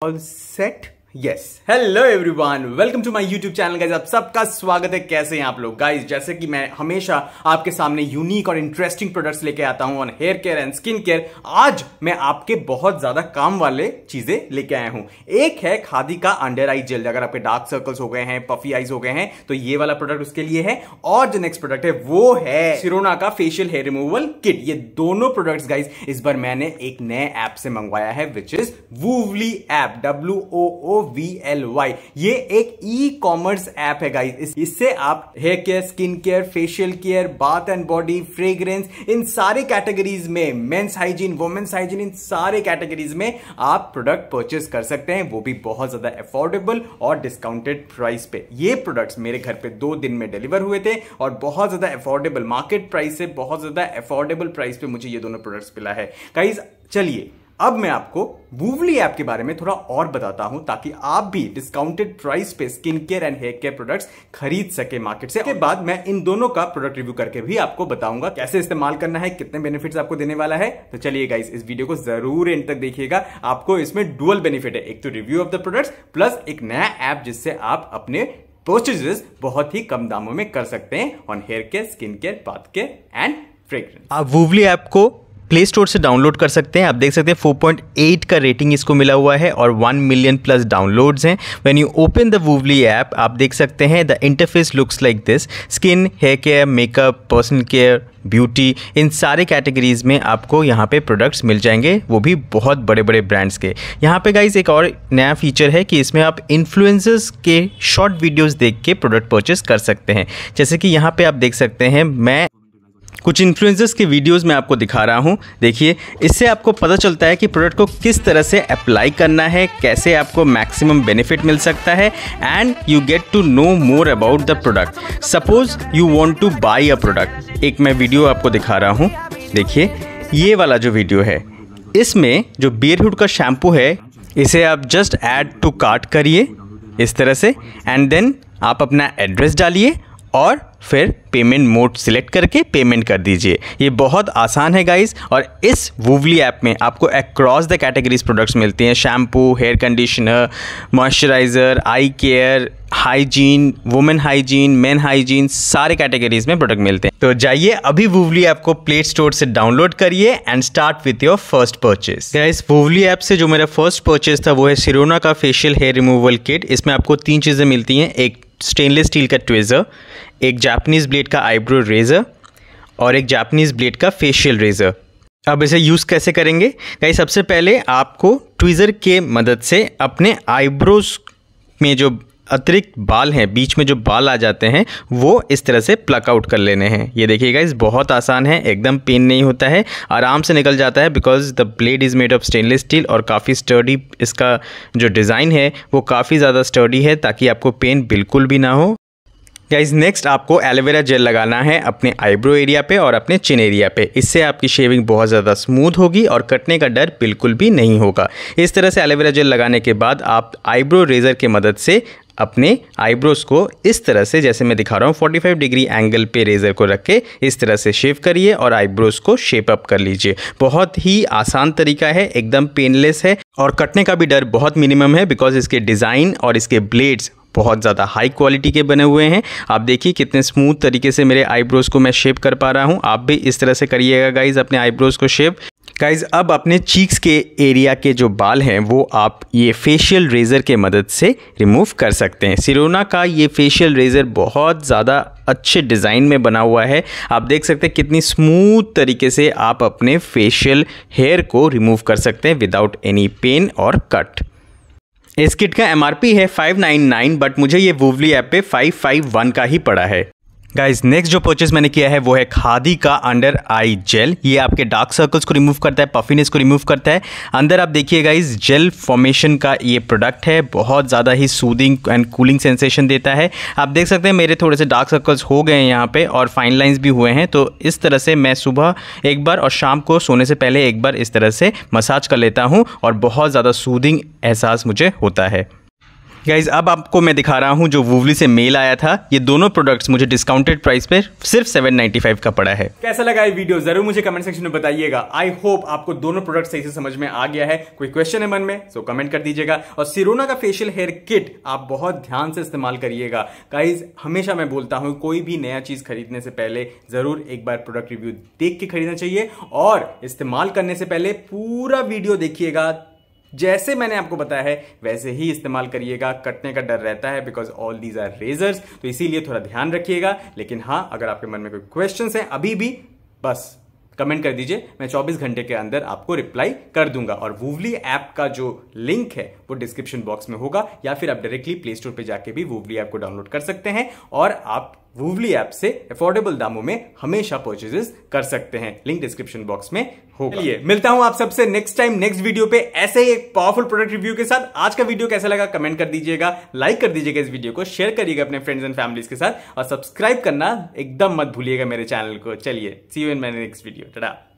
all set yes hello everyone welcome to my YouTube channel guys आप सबका स्वागत है कैसे हैं आप लोग गाइज जैसे कि मैं हमेशा आपके सामने यूनिक और इंटरेस्टिंग प्रोडक्ट्स लेके आता हूं on hair care and skin care आज मैं आपके बहुत ज्यादा काम वाले चीजें लेके आया हूं एक है खादी का अंडर आई जेल अगर आपके डार्क सर्कल्स हो गए हैं पफी आईज हो गए हैं तो ये वाला प्रोडक्ट उसके लिए है और जो नेक्स्ट प्रोडक्ट है वो है सिरोना का फेशियल हेयर रिमूवल किट ये दोनों प्रोडक्ट गाइज इस बार मैंने एक नए ऐप से मंगवाया है which is Woovly app W O O V L Y ये एक ई कॉमर्स ऐप है गाइस इससे आप hair care skin care facial care bath and body fragrance इन सारे कैटेगरीज में मेंस हाइजीन वुमेन्स हाइजीन इन सारे कैटेगरीज में आप प्रोडक्ट परचेस कर सकते हैं वो भी बहुत ज्यादा अफोर्डेबल और डिस्काउंटेड प्राइस पे ये प्रोडक्ट मेरे घर पे दो दिन में डिलीवर हुए थे और बहुत ज्यादा अफोर्डेबल मार्केट प्राइस से बहुत ज्यादा अफोर्डेबल प्राइस पे मुझे ये दोनों प्रोडक्ट्स मिला है गाइज चलिए अब मैं आपको वूवली ऐप के बारे में थोड़ा और बताता हूं ताकि आप भी डिस्काउंटेड प्राइस पे skin care and hair care products खरीद सके मार्केट से के बाद मैं इन दोनों का प्रोडक्ट रिव्यू करके भी आपको बताऊंगा कैसे इस्तेमाल करना है कितने बेनिफिट्स आपको देने वाला है तो चलिए गाइस इस वीडियो को जरूर एंड तक देखिएगा आपको इसमें डुअल बेनिफिट है एक तो review of the product plus एक नया ऐप जिससे आप अपने प्रोसेजेस बहुत ही कम दामों में कर सकते हैं on hair care skin care bath care and fragrance आप वूवली ऐप को प्ले स्टोर से डाउनलोड कर सकते हैं आप देख सकते हैं 4.8 का रेटिंग इसको मिला हुआ है और 1 मिलियन प्लस डाउनलोड्स हैं when you open the Woovly app आप देख सकते हैं the interface looks like this skin hair care makeup personal care beauty इन सारे कैटेगरीज में आपको यहाँ पे प्रोडक्ट्स मिल जाएंगे वो भी बहुत बड़े बड़े ब्रांड्स के यहाँ पे गाइज एक और नया फीचर है कि इसमें आप इन्फ्लुएंसर्स के शॉर्ट वीडियोस देख के प्रोडक्ट परचेस कर सकते हैं जैसे कि यहाँ पे आप देख सकते हैं मैं कुछ इन्फ्लुएंसर्स के वीडियोस में आपको दिखा रहा हूँ देखिए इससे आपको पता चलता है कि प्रोडक्ट को किस तरह से अप्लाई करना है कैसे आपको मैक्सिमम बेनिफिट मिल सकता है and you get to know more about the product suppose you want to buy a product एक मैं वीडियो आपको दिखा रहा हूँ देखिए ये वाला जो वीडियो है इसमें जो बियरहुड का शैम्पू है इसे आप जस्ट ऐड टू कार्ट करिए इस तरह से एंड देन आप अपना एड्रेस डालिए और फिर पेमेंट मोड सिलेक्ट करके पेमेंट कर दीजिए ये बहुत आसान है गाइस और इस वूवली ऐप में आपको अक्रॉस द कैटेगरीज प्रोडक्ट्स मिलते हैं shampoo hair conditioner moisturiser eye care hygiene women hygiene men hygiene सारे कैटेगरीज में प्रोडक्ट मिलते हैं तो जाइए अभी वूवली ऐप को प्ले स्टोर से डाउनलोड करिए and start with your first purchase इस वूवली ऐप से जो मेरा फर्स्ट परचेज था वो है सिरोना का फेशियल हेयर रिमूवल किट इसमें आपको तीन चीज़ें मिलती हैं एक स्टेनलेस स्टील का ट्वेज़र एक जापनीज़ ब्लेड का आईब्रो रेज़र और एक जापनीज़ ब्लेड का फेशियल रेज़र अब इसे यूज़ कैसे करेंगे कहीं सबसे पहले आपको ट्वीज़र के मदद से अपने आईब्रोज में जो अतिरिक्त बाल हैं बीच में जो बाल आ जाते हैं वो इस तरह से प्लक आउट कर लेने हैं ये देखिएगा इस बहुत आसान है एकदम पेन नहीं होता है आराम से निकल जाता है because the blade is made of stainless steel और काफ़ी स्टर्डी इसका जो डिज़ाइन है वो काफ़ी ज़्यादा स्टर्डी है ताकि आपको पेन बिल्कुल भी ना हो गाइज नेक्स्ट आपको एलोवेरा जेल लगाना है अपने आईब्रो एरिया पे और अपने चिन एरिया पे इससे आपकी शेविंग बहुत ज़्यादा स्मूथ होगी और कटने का डर बिल्कुल भी नहीं होगा इस तरह से एलोवेरा जेल लगाने के बाद आप आईब्रो रेजर की मदद से अपने आईब्रोज को इस तरह से जैसे मैं दिखा रहा हूँ 45 डिग्री एंगल पे रेज़र को रख के इस तरह से शेव करिए और आईब्रोज को शेप अप कर लीजिए बहुत ही आसान तरीका है एकदम पेनलेस है और कटने का भी डर बहुत मिनिमम है बिकॉज इसके डिज़ाइन और इसके ब्लेड्स बहुत ज़्यादा हाई क्वालिटी के बने हुए हैं आप देखिए कितने स्मूथ तरीके से मेरे आईब्रोज़ को मैं शेप कर पा रहा हूँ आप भी इस तरह से करिएगा गाइज अपने आईब्रोज़ को शेप गाइज अब अपने चीक्स के एरिया के जो बाल हैं वो आप ये फेशियल रेज़र के मदद से रिमूव कर सकते हैं सिरोना का ये फेशियल रेज़र बहुत ज़्यादा अच्छे डिज़ाइन में बना हुआ है आप देख सकते हैं कितनी स्मूथ तरीके से आप अपने फेशियल हेयर को रिमूव कर सकते हैं विदाउट एनी पेन और कट इस किट का एमआरपी है 599 बट मुझे ये वूवली ऐप पे 551 का ही पड़ा है गाइज नेक्स्ट जो परचेज मैंने किया है वो है खादी का अंडर आई जेल ये आपके डार्क सर्कल्स को रिमूव करता है पफिनेस को रिमूव करता है अंदर आप देखिए गाइज जेल फॉर्मेशन का ये प्रोडक्ट है बहुत ज़्यादा ही सूदिंग एंड कूलिंग सेंसेशन देता है आप देख सकते हैं मेरे थोड़े से डार्क सर्कल्स हो गए हैं यहाँ पर और फाइन लाइन्स भी हुए हैं तो इस तरह से मैं सुबह एक बार और शाम को सोने से पहले एक बार इस तरह से मसाज कर लेता हूँ और बहुत ज़्यादा सूदिंग एहसास मुझे होता है गाइज अब आपको मैं दिखा रहा हूँ जो वूवली से मेल आया था ये दोनों प्रोडक्ट्स मुझे डिस्काउंटेड प्राइस पे सिर्फ 795 का पड़ा है कैसा लगा ये वीडियो जरूर मुझे कमेंट सेक्शन में बताइएगा आई होप आपको दोनों प्रोडक्ट सही से समझ में आ गया है कोई क्वेश्चन है मन में सो कमेंट कर दीजिएगा और सिरोना का फेशियल हेयर किट आप बहुत ध्यान से इस्तेमाल करिएगा गाइज हमेशा मैं बोलता हूँ कोई भी नया चीज खरीदने से पहले जरूर एक बार प्रोडक्ट रिव्यू देख के खरीदना चाहिए और इस्तेमाल करने से पहले पूरा वीडियो देखिएगा जैसे मैंने आपको बताया है वैसे ही इस्तेमाल करिएगा कटने का डर रहता है because all these are razors तो इसीलिए थोड़ा ध्यान रखिएगा लेकिन हाँ अगर आपके मन में कोई क्वेश्चन है अभी भी बस कमेंट कर दीजिए मैं 24 घंटे के अंदर आपको रिप्लाई कर दूंगा और वूवली ऐप का जो लिंक है वो डिस्क्रिप्शन बॉक्स में होगा या फिर आप डायरेक्टली प्ले स्टोर पर जाके भी वूवली ऐप को डाउनलोड कर सकते हैं और आप वूवली ऐप से अफोर्डेबल दामों में हमेशा परचेजेस कर सकते हैं लिंक डिस्क्रिप्शन बॉक्स में होगा मिलता हूं आप सबसे नेक्स्ट टाइम नेक्स्ट वीडियो पे ऐसे ही एक पावरफुल प्रोडक्ट रिव्यू के साथ आज का वीडियो कैसा लगा कमेंट कर दीजिएगा लाइक कर दीजिएगा इस वीडियो को शेयर करिएगा अपने फ्रेंड्स एंड फैमिलीज के साथ और सब्सक्राइब करना एकदम मत भूलिएगा मेरे चैनल को चलिए see you in my next video Tata